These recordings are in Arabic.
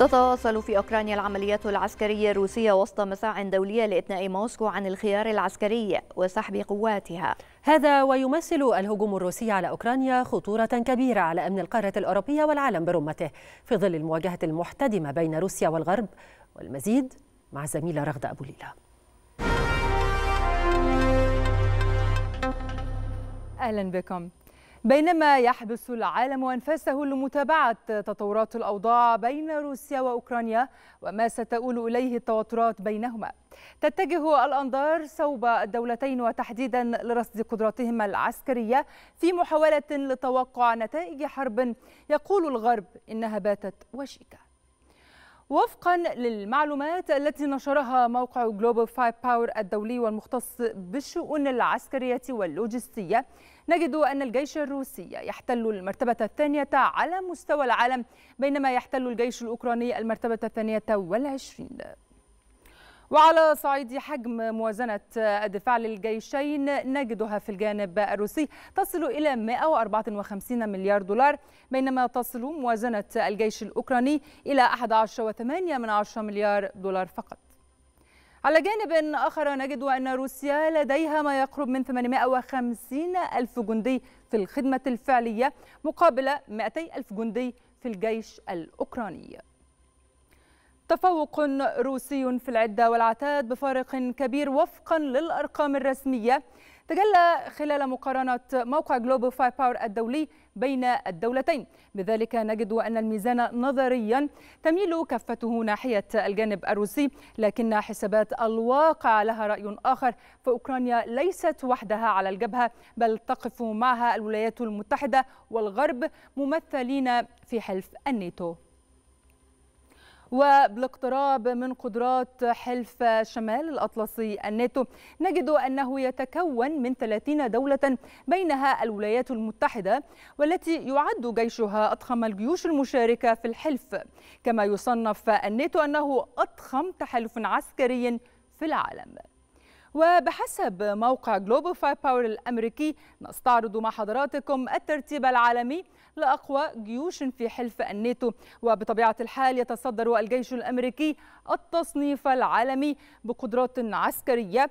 تتواصل في أوكرانيا العمليات العسكرية الروسية وسط مساع دولية لإثناء موسكو عن الخيار العسكري وسحب قواتها هذا ويمثل الهجوم الروسي على أوكرانيا خطورة كبيرة على أمن القارة الأوروبية والعالم برمته في ظل المواجهة المحتدمة بين روسيا والغرب والمزيد مع الزميلة رغدة أبو ليلى أهلا بكم بينما يحبس العالم أنفاسه لمتابعة تطورات الأوضاع بين روسيا وأوكرانيا وما ستؤول إليه التوترات بينهما تتجه الأنظار صوب الدولتين وتحديدا لرصد قدراتهما العسكرية في محاولة لتوقع نتائج حرب يقول الغرب إنها باتت وشيكة وفقا للمعلومات التي نشرها موقع جلوبال فايف باور الدولي والمختص بالشؤون العسكرية واللوجستية نجد أن الجيش الروسي يحتل المرتبة الثانية على مستوى العالم بينما يحتل الجيش الأوكراني المرتبة الثانية والعشرين وعلى صعيد حجم موازنة الدفاع للجيشين نجدها في الجانب الروسي تصل إلى 154 مليار دولار بينما تصل موازنة الجيش الأوكراني إلى 11.8 مليار دولار فقط على جانب آخر نجد أن روسيا لديها ما يقرب من 850 ألف جندي في الخدمة الفعلية مقابل 200 ألف جندي في الجيش الأوكراني تفوق روسي في العدة والعتاد بفارق كبير وفقا للأرقام الرسمية تجلى خلال مقارنة موقع جلوبال فاي باور الدولي بين الدولتين بذلك نجد أن الميزان نظريا تميل كفته ناحية الجانب الروسي لكن حسابات الواقع لها رأي آخر فأوكرانيا ليست وحدها على الجبهة بل تقف معها الولايات المتحدة والغرب ممثلين في حلف الناتو وبالاقتراب من قدرات حلف شمال الأطلسي الناتو نجد أنه يتكون من 30 دولة بينها الولايات المتحدة والتي يعد جيشها أضخم الجيوش المشاركة في الحلف كما يصنف الناتو أنه أضخم تحالف عسكري في العالم وبحسب موقع جلوبال فاير باور الأمريكي نستعرض مع حضراتكم الترتيب العالمي لأقوى جيوش في حلف الناتو وبطبيعة الحال يتصدر الجيش الأمريكي التصنيف العالمي بقدرات عسكرية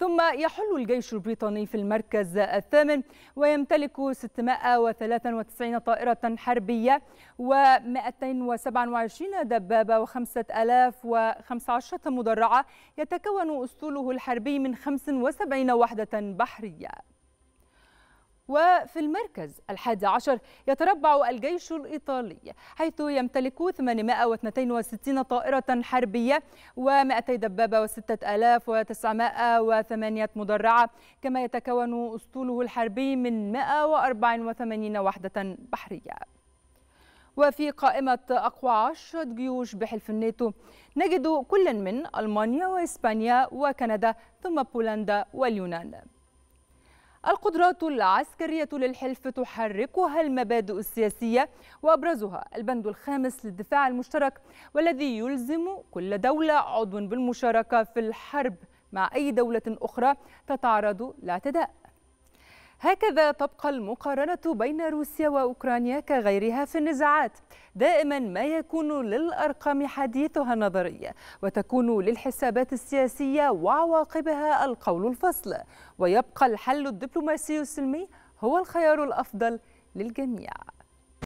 ثم يحل الجيش البريطاني في المركز الثامن ويمتلك 693 طائرة حربية و227 دبابة و5015 مدرعة يتكون أسطوله الحربي من 75 وحدة بحرية وفي المركز الحادي عشر يتربع الجيش الإيطالي حيث يمتلك 862 طائرة حربية و200 دبابة و6908 مدرعة كما يتكون أسطوله الحربي من 184 وحدة بحرية وفي قائمة أقوى عشرة جيوش بحلف الناتو نجد كل من ألمانيا وإسبانيا وكندا ثم بولندا واليونان القدرات العسكرية للحلف تحركها المبادئ السياسية وأبرزها البند الخامس للدفاع المشترك والذي يلزم كل دولة عضو بالمشاركة في الحرب مع أي دولة أخرى تتعرض لاعتداء هكذا تبقى المقارنة بين روسيا وأوكرانيا كغيرها في النزاعات دائما ما يكون للأرقام حديثها النظرية وتكون للحسابات السياسية وعواقبها القول الفصل ويبقى الحل الدبلوماسي السلمي هو الخيار الأفضل للجميع